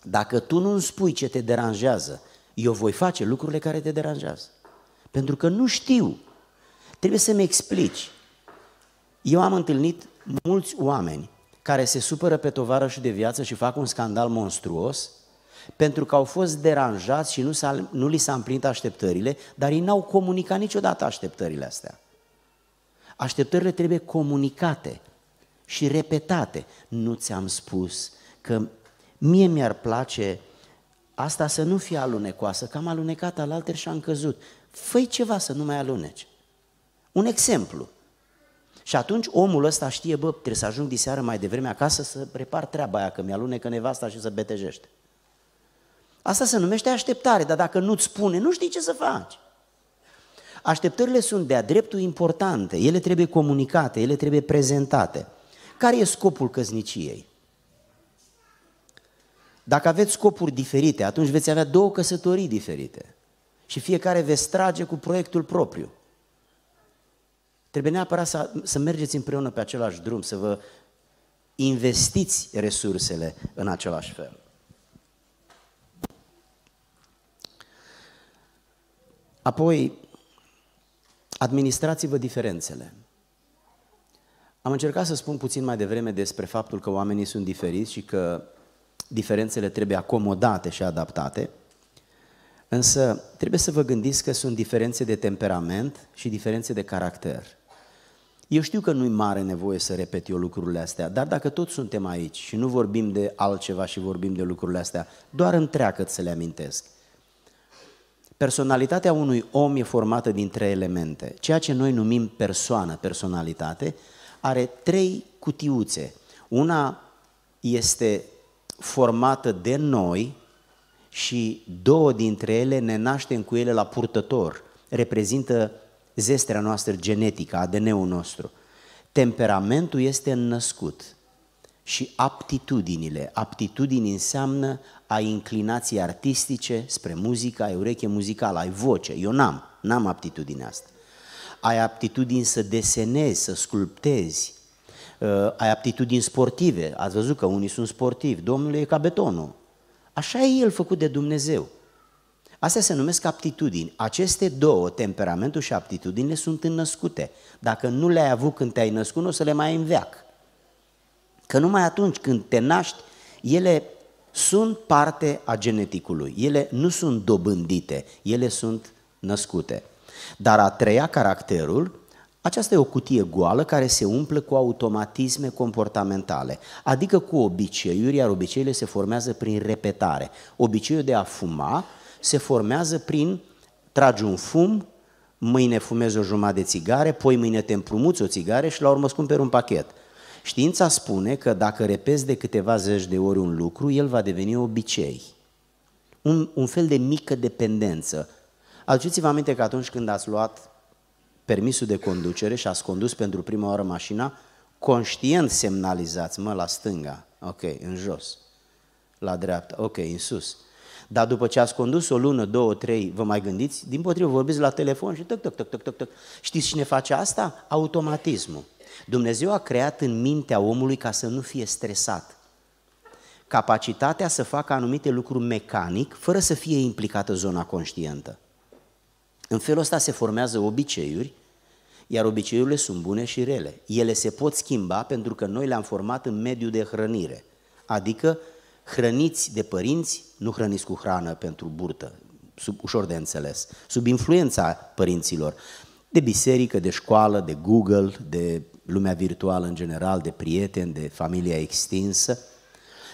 Dacă tu nu îmi spui ce te deranjează, eu voi face lucrurile care te deranjează. Pentru că nu știu. Trebuie să-mi explici. Eu am întâlnit mulți oameni care se supără pe tovarășul de viață și fac un scandal monstruos pentru că au fost deranjați și nu, s-a, nu li s-a împlinit așteptările, dar ei n-au comunicat niciodată așteptările astea. Așteptările trebuie comunicate și repetate. Nu ți-am spus că mie mi-ar place asta să nu fie alunecoasă, că am alunecat al alter și am căzut. Făi ceva să nu mai aluneci. Un exemplu. Și atunci omul ăsta știe, bă, trebuie să ajung diseară mai devreme acasă să repar treaba aia, că mi-alunecă nevasta și să betejește. Asta se numește așteptare, dar dacă nu-ți spune, nu știi ce să faci. Așteptările sunt de-a dreptul importante, ele trebuie comunicate, ele trebuie prezentate. Care e scopul căsniciei? Dacă aveți scopuri diferite, atunci veți avea două căsătorii diferite și fiecare veți trage cu proiectul propriu. Trebuie neapărat să, să mergeți împreună pe același drum, să vă investiți resursele în același fel. Apoi, administrați-vă diferențele. Am încercat să spun puțin mai devreme despre faptul că oamenii sunt diferiți și că diferențele trebuie acomodate și adaptate, însă trebuie să vă gândiți că sunt diferențe de temperament și diferențe de caracter. Eu știu că nu-i mare nevoie să repet eu lucrurile astea, dar dacă toți suntem aici și nu vorbim de altceva și vorbim de lucrurile astea, doar întreagă să le amintesc. Personalitatea unui om e formată din trei elemente. Ceea ce noi numim persoană, personalitate, are trei cutiuțe. Una este formată de noi și două dintre ele ne naștem cu ele la purtător. Reprezintă zestrea noastră genetică, ADN-ul nostru. Temperamentul este născut și aptitudinile. Aptitudini înseamnă ai inclinații artistice spre muzică, ai ureche muzicală, ai voce. Eu n-am, n-am aptitudinea asta. Ai aptitudini să desenezi, să sculptezi, uh, ai aptitudini sportive. Ați văzut că unii sunt sportivi, Domnul e ca betonul. Așa e el făcut de Dumnezeu. Astea se numesc aptitudini. Aceste două, temperamentul și aptitudinile, sunt înnăscute. Dacă nu le-ai avut când te-ai născut, nu o să le mai înveac că numai atunci când te naști, ele sunt parte a geneticului. Ele nu sunt dobândite, ele sunt născute. Dar a treia caracterul, aceasta e o cutie goală care se umplă cu automatisme comportamentale, adică cu obiceiuri, iar obiceiurile se formează prin repetare. Obiceiul de a fuma se formează prin tragi un fum, mâine fumezi o jumătate de țigare, poi mâine te împrumuți o țigare și la urmă îți cumperi un pachet. Știința spune că dacă repezi de câteva zeci de ori un lucru, el va deveni obicei. Un, un fel de mică dependență. Aduceți-vă aminte că atunci când ați luat permisul de conducere și ați condus pentru prima oară mașina, conștient semnalizați, mă, la stânga, ok, în jos, la dreapta, ok, în sus. Dar după ce ați condus o lună, două, trei, vă mai gândiți? Din potrivă, vorbiți la telefon și tăc, tăc, tăc, tăc, tăc. Știți cine face asta? Automatismul. Dumnezeu a creat în mintea omului ca să nu fie stresat. Capacitatea să facă anumite lucruri mecanic, fără să fie implicată zona conștientă. În felul ăsta se formează obiceiuri, iar obiceiurile sunt bune și rele. Ele se pot schimba pentru că noi le-am format în mediul de hrănire, adică hrăniți de părinți, nu hrăniți cu hrană pentru burtă, sub, ușor de înțeles, sub influența părinților, de biserică, de școală, de Google, de lumea virtuală în general, de prieteni, de familia extinsă.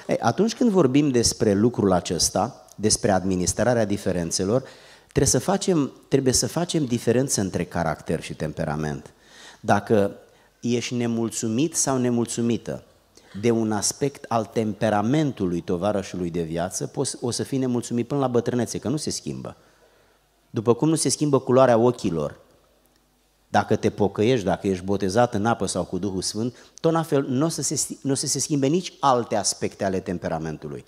Ei, atunci când vorbim despre lucrul acesta, despre administrarea diferențelor, trebuie să facem, trebuie să facem diferență între caracter și temperament. Dacă ești nemulțumit sau nemulțumită de un aspect al temperamentului tovarășului de viață, poți, o să fii nemulțumit până la bătrânețe, că nu se schimbă. După cum nu se schimbă culoarea ochilor, dacă te pocăiești, dacă ești botezat în apă sau cu Duhul Sfânt, tot la fel nu o să se, n-o să se schimbe nici alte aspecte ale temperamentului.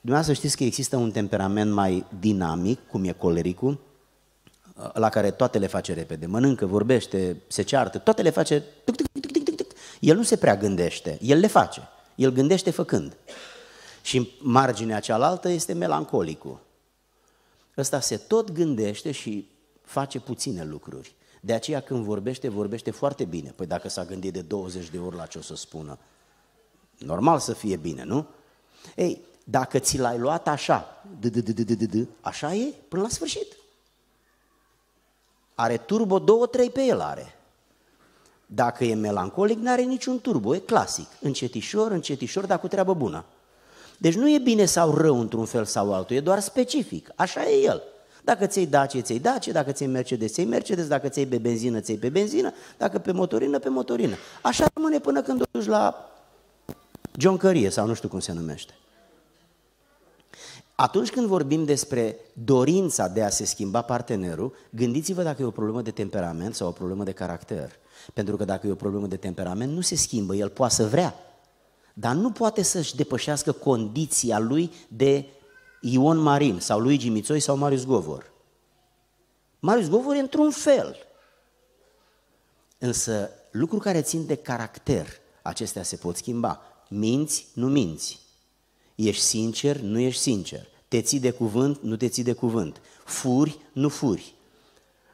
Dumneavoastră știți că există un temperament mai dinamic, cum e colericul, la care toate le face repede. Mănâncă, vorbește, se ceartă, toate le face... Tuc, tuc, tuc, tuc, tuc, tuc. El nu se prea gândește, el le face. El gândește făcând. Și marginea cealaltă este melancolicul. Ăsta se tot gândește și face puține lucruri. De aceea când vorbește, vorbește foarte bine. Păi dacă s-a gândit de 20 de ori la ce o să spună, normal să fie bine, nu? Ei, dacă ți l-ai luat așa, așa e, până la sfârșit. Are turbo două trei pe el are. Dacă e melancolic, n-are niciun turbo, e clasic. Încetișor, încetișor, dar cu treabă bună. Deci nu e bine sau rău într-un fel sau altul, e doar specific. Așa e el. Dacă ți-ai Dacia, ți-ai Dacia, dacă ți-ai Mercedes, ți-ai Mercedes, dacă ți-ai pe benzină, ți-ai pe benzină, dacă pe motorină, pe motorină. Așa rămâne până când o duci la joncărie sau nu știu cum se numește. Atunci când vorbim despre dorința de a se schimba partenerul, gândiți-vă dacă e o problemă de temperament sau o problemă de caracter. Pentru că dacă e o problemă de temperament, nu se schimbă, el poate să vrea, dar nu poate să-și depășească condiția lui de Ion Marin sau Luigi Mițoi sau Marius Govor. Marius Govor e într-un fel. Însă lucruri care țin de caracter, acestea se pot schimba. Minți, nu minți. Ești sincer, nu ești sincer. Te ții de cuvânt, nu te ții de cuvânt. Furi, nu furi.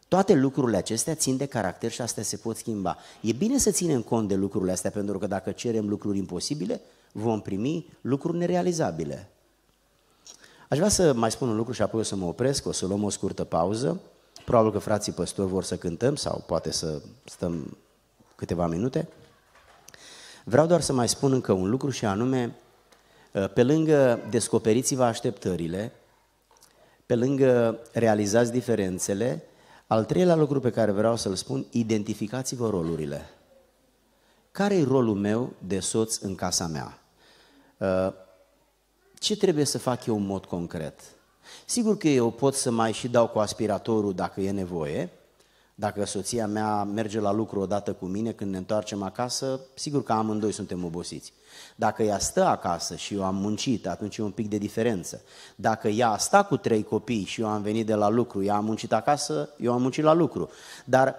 Toate lucrurile acestea țin de caracter și astea se pot schimba. E bine să ținem cont de lucrurile astea, pentru că dacă cerem lucruri imposibile, vom primi lucruri nerealizabile. Aș vrea să mai spun un lucru și apoi o să mă opresc, o să luăm o scurtă pauză. Probabil că frații păstori vor să cântăm sau poate să stăm câteva minute. Vreau doar să mai spun încă un lucru și anume, ă, pe lângă descoperiți-vă așteptările, pe lângă realizați diferențele, al treilea lucru pe care vreau să-l spun, identificați-vă rolurile. Care e rolul meu de soț în casa mea? Ă, ce trebuie să fac eu în mod concret? Sigur că eu pot să mai și dau cu aspiratorul dacă e nevoie, dacă soția mea merge la lucru odată cu mine când ne întoarcem acasă, sigur că amândoi suntem obosiți. Dacă ea stă acasă și eu am muncit, atunci e un pic de diferență. Dacă ea a stat cu trei copii și eu am venit de la lucru, ea a muncit acasă, eu am muncit la lucru. Dar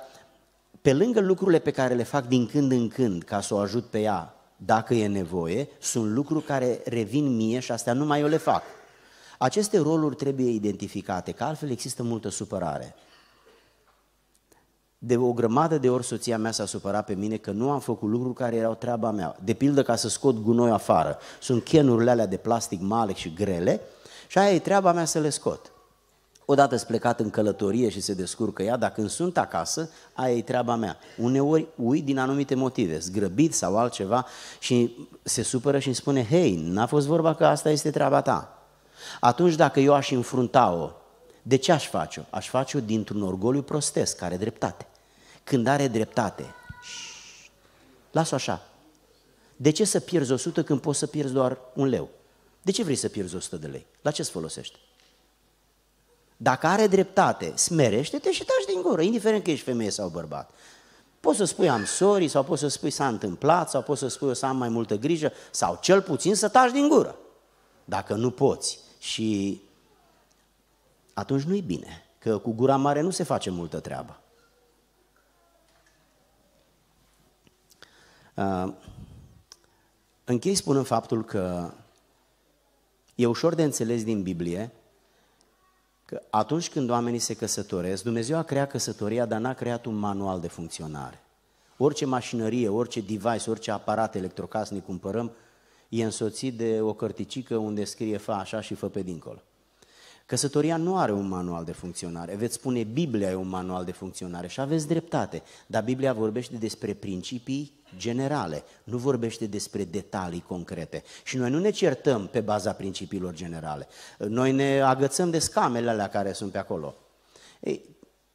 pe lângă lucrurile pe care le fac din când în când ca să o ajut pe ea dacă e nevoie, sunt lucruri care revin mie și astea numai eu le fac. Aceste roluri trebuie identificate, că altfel există multă supărare. De o grămadă de ori soția mea s-a supărat pe mine că nu am făcut lucruri care erau treaba mea. De pildă ca să scot gunoi afară. Sunt chenurile alea de plastic male și grele și aia e treaba mea să le scot. Odată sunt plecat în călătorie și se descurcă ea, dacă când sunt acasă, aia e treaba mea. Uneori ui din anumite motive, zgrăbit sau altceva și se supără și îmi spune, hei, n-a fost vorba că asta este treaba ta. Atunci dacă eu aș înfrunta-o, de ce aș face-o? Aș face-o dintr-un orgoliu prostesc, care are dreptate. Când are dreptate, las-o așa. De ce să pierzi 100 când poți să pierzi doar un leu? De ce vrei să pierzi 100 de lei? La ce-ți folosești? Dacă are dreptate, smerește-te și taci din gură, indiferent că ești femeie sau bărbat. Poți să spui am sori, sau poți să spui s-a întâmplat, sau poți să spui o să am mai multă grijă, sau cel puțin să taci din gură, dacă nu poți. Și atunci nu-i bine, că cu gura mare nu se face multă treabă. Uh, închei spunând faptul că e ușor de înțeles din Biblie Că atunci când oamenii se căsătoresc, Dumnezeu a creat căsătoria, dar n-a creat un manual de funcționare. Orice mașinărie, orice device, orice aparat electrocasnic cumpărăm, e însoțit de o cărticică unde scrie fa așa și fă pe dincolo. Căsătoria nu are un manual de funcționare. Veți spune Biblia e un manual de funcționare și aveți dreptate, dar Biblia vorbește despre principii generale, nu vorbește despre detalii concrete. Și noi nu ne certăm pe baza principiilor generale. Noi ne agățăm de scamele alea care sunt pe acolo. Ei,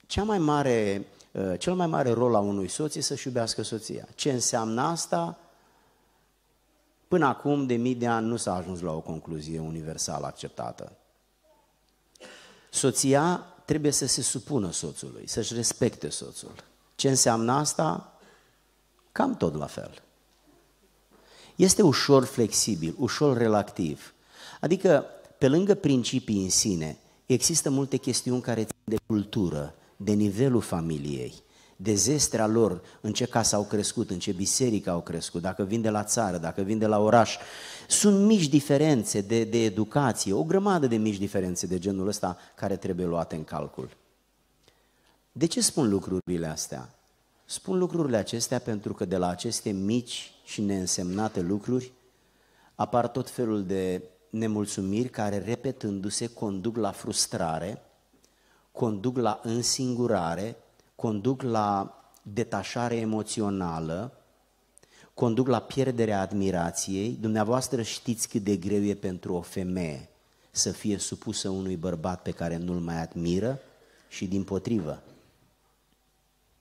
cea mai mare, ă, cel mai mare rol a unui soț e să-și iubească soția. Ce înseamnă asta? Până acum, de mii de ani, nu s-a ajuns la o concluzie universală acceptată. Soția trebuie să se supună soțului, să-și respecte soțul. Ce înseamnă asta? Cam tot la fel. Este ușor flexibil, ușor relativ. Adică, pe lângă principii în sine, există multe chestiuni care țin de cultură, de nivelul familiei, dezestrea lor, în ce casă au crescut, în ce biserică au crescut, dacă vin de la țară, dacă vin de la oraș. Sunt mici diferențe de, de educație, o grămadă de mici diferențe de genul ăsta care trebuie luate în calcul. De ce spun lucrurile astea? Spun lucrurile acestea pentru că de la aceste mici și neînsemnate lucruri apar tot felul de nemulțumiri care, repetându-se, conduc la frustrare, conduc la însingurare, conduc la detașare emoțională, conduc la pierderea admirației. Dumneavoastră știți cât de greu e pentru o femeie să fie supusă unui bărbat pe care nu-l mai admiră și din potrivă.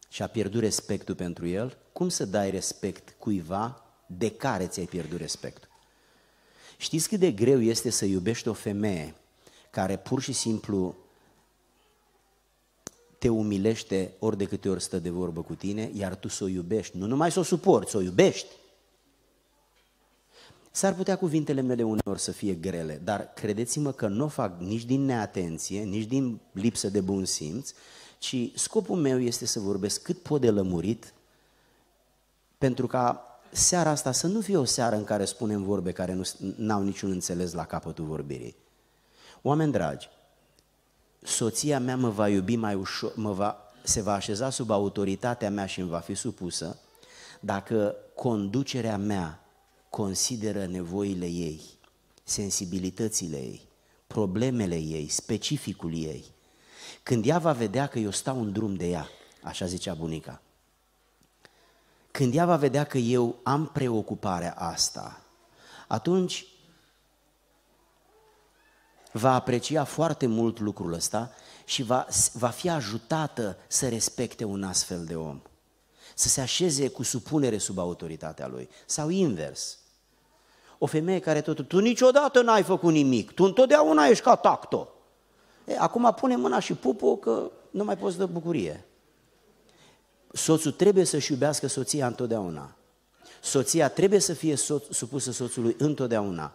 Și a pierdut respectul pentru el. Cum să dai respect cuiva de care ți-ai pierdut respectul? Știți cât de greu este să iubești o femeie care pur și simplu te umilește ori de câte ori stă de vorbă cu tine, iar tu să o iubești. Nu numai să o suporți, să o iubești. S-ar putea cuvintele mele uneori să fie grele, dar credeți-mă că nu o fac nici din neatenție, nici din lipsă de bun simț, ci scopul meu este să vorbesc cât pot de lămurit, pentru ca seara asta să nu fie o seară în care spunem vorbe care nu au niciun înțeles la capătul vorbirii. Oameni dragi, soția mea mă va iubi mai ușor, mă va, se va așeza sub autoritatea mea și îmi va fi supusă, dacă conducerea mea consideră nevoile ei, sensibilitățile ei, problemele ei, specificul ei, când ea va vedea că eu stau în drum de ea, așa zicea bunica, când ea va vedea că eu am preocuparea asta, atunci va aprecia foarte mult lucrul ăsta și va, va fi ajutată să respecte un astfel de om, să se așeze cu supunere sub autoritatea lui sau invers. O femeie care totul, tu niciodată n-ai făcut nimic, tu întotdeauna ești ca tacto. E, acum pune mâna și pupu că nu mai poți de bucurie. Soțul trebuie să-și iubească soția întotdeauna. Soția trebuie să fie soț, supusă soțului întotdeauna.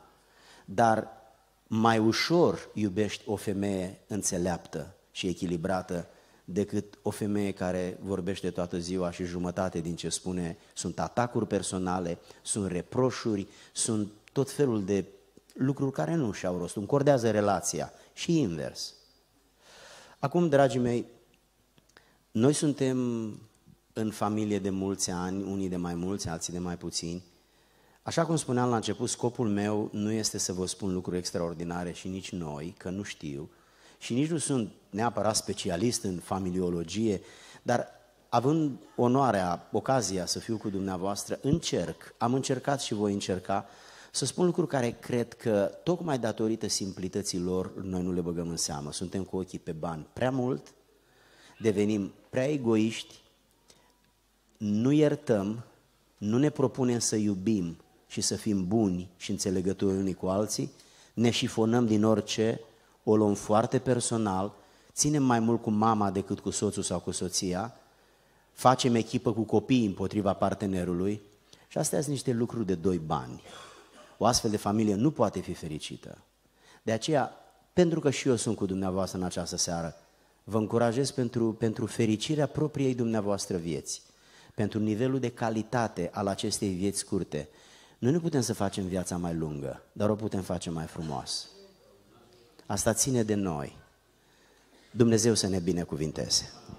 Dar mai ușor iubești o femeie înțeleaptă și echilibrată decât o femeie care vorbește toată ziua și jumătate din ce spune sunt atacuri personale, sunt reproșuri, sunt tot felul de lucruri care nu și-au rost, încordează relația și invers. Acum, dragii mei, noi suntem în familie de mulți ani, unii de mai mulți, alții de mai puțini, Așa cum spuneam la început, scopul meu nu este să vă spun lucruri extraordinare și nici noi, că nu știu, și nici nu sunt neapărat specialist în familiologie, dar având onoarea, ocazia să fiu cu dumneavoastră, încerc, am încercat și voi încerca să spun lucruri care cred că, tocmai datorită simplității lor, noi nu le băgăm în seamă. Suntem cu ochii pe bani prea mult, devenim prea egoiști, nu iertăm, nu ne propunem să iubim, și să fim buni și înțelegători unii cu alții, ne șifonăm din orice, o luăm foarte personal, ținem mai mult cu mama decât cu soțul sau cu soția, facem echipă cu copiii împotriva partenerului și astea sunt niște lucruri de doi bani. O astfel de familie nu poate fi fericită. De aceea, pentru că și eu sunt cu dumneavoastră în această seară, vă încurajez pentru, pentru fericirea propriei dumneavoastră vieți, pentru nivelul de calitate al acestei vieți scurte, noi nu putem să facem viața mai lungă, dar o putem face mai frumos. Asta ține de noi. Dumnezeu să ne binecuvinteze.